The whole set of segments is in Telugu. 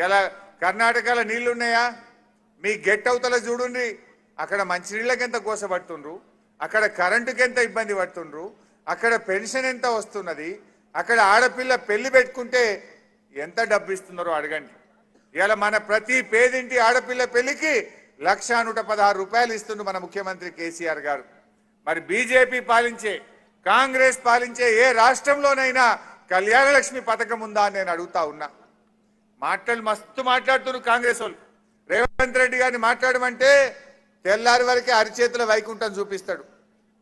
ఇలా కర్ణాటకలో నీళ్లున్నాయా మీ గెట్ అవుతల చూడుండ్రి అక్కడ మంచినీళ్ళకి ఎంత పడుతుండ్రు అక్కడ కరెంటుకి ఎంత ఇబ్బంది పడుతుండ్రు అక్కడ పెన్షన్ ఎంత వస్తున్నది అక్కడ ఆడపిల్ల పెళ్లి పెట్టుకుంటే ఎంత డబ్బు ఇస్తున్నారో అడగండి ఇలా మన ప్రతి పేదింటి ఆడపిల్ల పెళ్లికి లక్ష నూట పదహారు రూపాయలు ఇస్తుండ్రు మన ముఖ్యమంత్రి కేసీఆర్ గారు మరి బీజేపీ పాలించే కాంగ్రెస్ పాలించే ఏ రాష్ట్రంలోనైనా కళ్యాణలక్ష్మి పథకం ఉందా అని నేను అడుగుతా ఉన్నా మాట్లాడి మస్తు మాట్లాడుతున్నారు కాంగ్రెస్ వాళ్ళు రేవంత్ రెడ్డి గారిని మాట్లాడమంటే తెల్లారి వరకే అరిచేతుల వైకుంఠం చూపిస్తాడు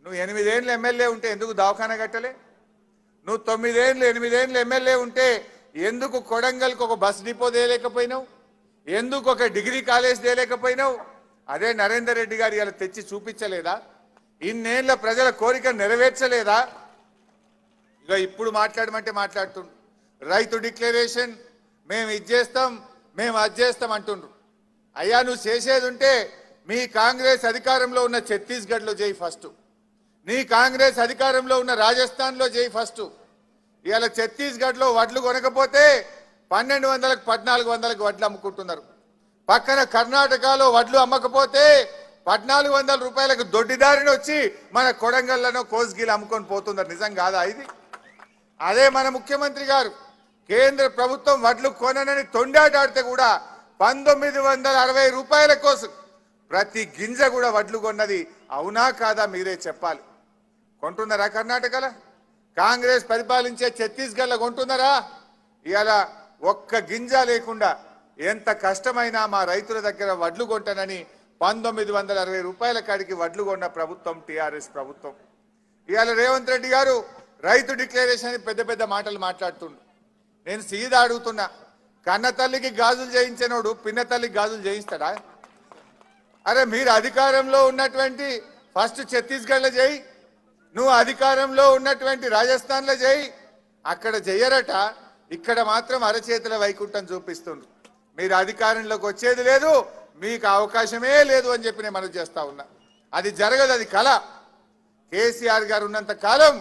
నువ్వు ఎనిమిదేళ్ళు ఎమ్మెల్యే ఉంటే ఎందుకు దవాఖానా కట్టలే నువ్వు తొమ్మిదేళ్ళు ఎనిమిదేళ్ళు ఎమ్మెల్యే ఉంటే ఎందుకు కొడంగల్కి ఒక బస్ డిపో తేయలేకపోయినావు ఎందుకు ఒక డిగ్రీ కాలేజ్ తేయలేకపోయినావు అదే నరేందర్ రెడ్డి గారు ఇలా తెచ్చి చూపించలేదా ఇన్నేళ్ల ప్రజల కోరిక నెరవేర్చలేదా ఇక ఇప్పుడు మాట్లాడమంటే మాట్లాడుతుండు రైతు డిక్లరేషన్ మేము ఇది చేస్తాం మేము అది చేస్తాం అంటుండ్రు అయ్యా నువ్వు చేసేది ఉంటే మీ కాంగ్రెస్ అధికారంలో ఉన్న ఛత్తీస్గఢ్లో చేయి ఫస్ట్ నీ కాంగ్రెస్ అధికారంలో ఉన్న రాజస్థాన్లో చేయి ఫస్ట్ ఇవాళ ఛత్తీస్గఢ్లో వడ్లు కొనకపోతే పన్నెండు వందలకు పద్నాలుగు వందలకు వడ్లు అమ్ముకుంటున్నారు పక్కన కర్ణాటకలో వడ్లు అమ్మకపోతే పద్నాలుగు వందల రూపాయలకు దొడ్డిదారిని వచ్చి మన కొడంగల్లోనో కోసుగీలు అమ్ముకొని పోతున్నారు నిజం కాదా ఇది అదే మన ముఖ్యమంత్రి గారు కేంద్ర ప్రభుత్వం వడ్లు కొననని తొండాటాడితే కూడా పంతొమ్మిది వందల అరవై రూపాయల కోసం ప్రతి గింజ కూడా వడ్లు కొన్నది అవునా కాదా మీరే చెప్పాలి కొంటున్నారా కర్ణాటకల కాంగ్రెస్ పరిపాలించే ఛత్తీస్గఢ్లో కొంటున్నారా ఇవాళ ఒక్క గింజ లేకుండా ఎంత కష్టమైనా మా రైతుల దగ్గర వడ్లు కొంటానని పంతొమ్మిది వందల అరవై రూపాయల కాడికి వడ్లు కొన్న ప్రభుత్వం టీఆర్ఎస్ ప్రభుత్వం ఇవాళ రేవంత్ రెడ్డి గారు రైతు డిక్లరేషన్ పెద్ద పెద్ద మాటలు మాట్లాడుతుండ్రు నేను సీదా అడుగుతున్నా కన్న తల్లికి గాజులు చేయించినోడు పిన్న తల్లికి గాజులు చేయిస్తాడా అరే మీరు అధికారంలో ఉన్నటువంటి ఫస్ట్ ఛత్తీస్గఢ్లో చేయి నువ్వు అధికారంలో ఉన్నటువంటి రాజస్థాన్లో చేయి అక్కడ చెయ్యరట ఇక్కడ మాత్రం అరచేతుల వైకుంఠం చూపిస్తుండ్రు మీరు అధికారంలోకి వచ్చేది లేదు మీకు అవకాశమే లేదు అని చెప్పి నేను మనం చేస్తా ఉన్నా అది జరగదు అది కళ కేసీఆర్ గారు ఉన్నంత కాలం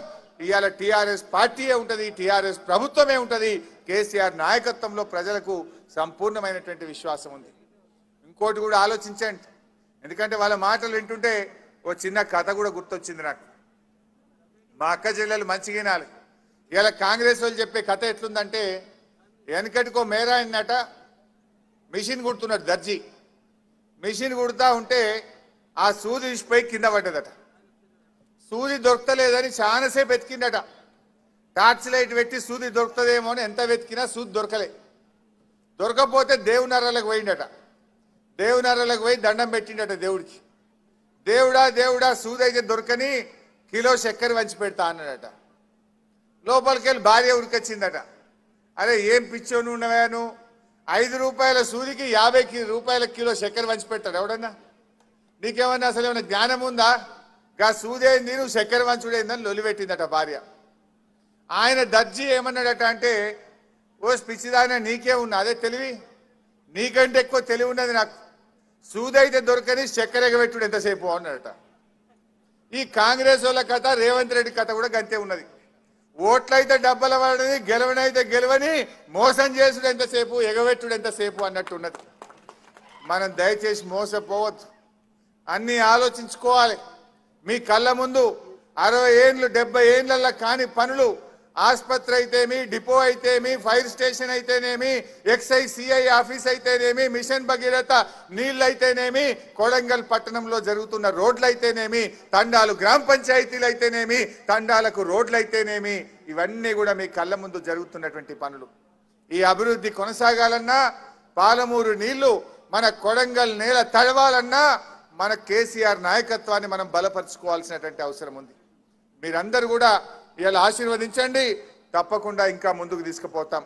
ఇవాళ టీఆర్ఎస్ పార్టీయే ఉంటుంది టీఆర్ఎస్ ప్రభుత్వమే ఉంటుంది కేసీఆర్ నాయకత్వంలో ప్రజలకు సంపూర్ణమైనటువంటి విశ్వాసం ఉంది ఇంకోటి కూడా ఆలోచించండి ఎందుకంటే వాళ్ళ మాటలు వింటుంటే ఓ చిన్న కథ కూడా గుర్తొచ్చింది నాకు మా అక్క చెల్లెలు మంచిగినాలి ఇలా కాంగ్రెస్ వాళ్ళు చెప్పే కథ ఎట్లుందంటే వెనకటికో మేర అయిందట మిషన్ కుడుతున్నాడు దర్జీ మిషన్ కుడుతూ ఉంటే ఆ సూది ఇచ్చిపోయి కింద పడ్డదట సూది దొరకలేదని చాలాసేపు ఎతికిందట టార్చ్ లైట్ పెట్టి సూది దొరుకుతుందేమో అని ఎంత వెతికినా సూది దొరకలే దొరకపోతే దేవునర్రలకు పోయిండట దేవునరలకు పోయి దండం పెట్టిండట దేవుడికి దేవుడా దేవుడా సూది అయితే దొరకని కిలో చక్కెర వంచి పెడతా అన్నాడట లోపలికి వెళ్ళి భార్య ఉరికొచ్చిందట అరే ఏం పిచ్చోను ఉన్నవాను ఐదు రూపాయల సూదికి యాభై రూపాయల కిలో చక్కెర వంచి పెడతాడు ఎవడన్నా నీకేమన్నా అసలు ఏమైనా జ్ఞానం ఉందా గా సూదేంది నువ్వు చక్కెర వంచుడేందని లొలిపెట్టిందట భార్య ఆయన దర్జీ ఏమన్నాడట అంటే ఓ పిచ్చిదాన నీకే ఉన్నా అదే తెలివి నీకంటే ఎక్కువ తెలివి ఉన్నది నాకు సూదైతే దొరకని చక్కెర ఎగబెట్టుడు ఎంతసేపు అన్నాడట ఈ కాంగ్రెస్ వాళ్ళ కథ రేవంత్ రెడ్డి కథ కూడా గంతే ఉన్నది ఓట్లయితే డబ్బల పడని గెలవనైతే గెలవని మోసం చేసుడు ఎంతసేపు ఎగబెట్టుడు ఎంతసేపు అన్నట్టు ఉన్నది మనం దయచేసి మోసపోవద్దు అన్నీ ఆలోచించుకోవాలి మీ కళ్ళ ముందు అరవై ఏండ్లు డెబ్బై ఏండ్లల్లో కాని పనులు ఆసుపత్రి అయితేమి డిపో అయితేమి ఫైర్ స్టేషన్ అయితేనేమి ఎక్సైజ్ సిఐ ఆఫీస్ అయితేనేమి మిషన్ భగీరథ నీళ్ళైతేనేమి కొడంగల్ పట్టణంలో జరుగుతున్న రోడ్లు అయితేనేమి తండాలు గ్రామ పంచాయతీలు అయితేనేమి తండాలకు రోడ్లైతేనేమి ఇవన్నీ కూడా మీ కళ్ళ ముందు జరుగుతున్నటువంటి పనులు ఈ అభివృద్ధి కొనసాగాలన్నా పాలమూరు నీళ్లు మన కొడంగల్ నేల తడవాలన్నా మన కేసీఆర్ నాయకత్వాన్ని మనం బలపరుచుకోవాల్సినటువంటి అవసరం ఉంది మీరందరూ కూడా ఇవాళ ఆశీర్వదించండి తప్పకుండా ఇంకా ముందుకు తీసుకుపోతాం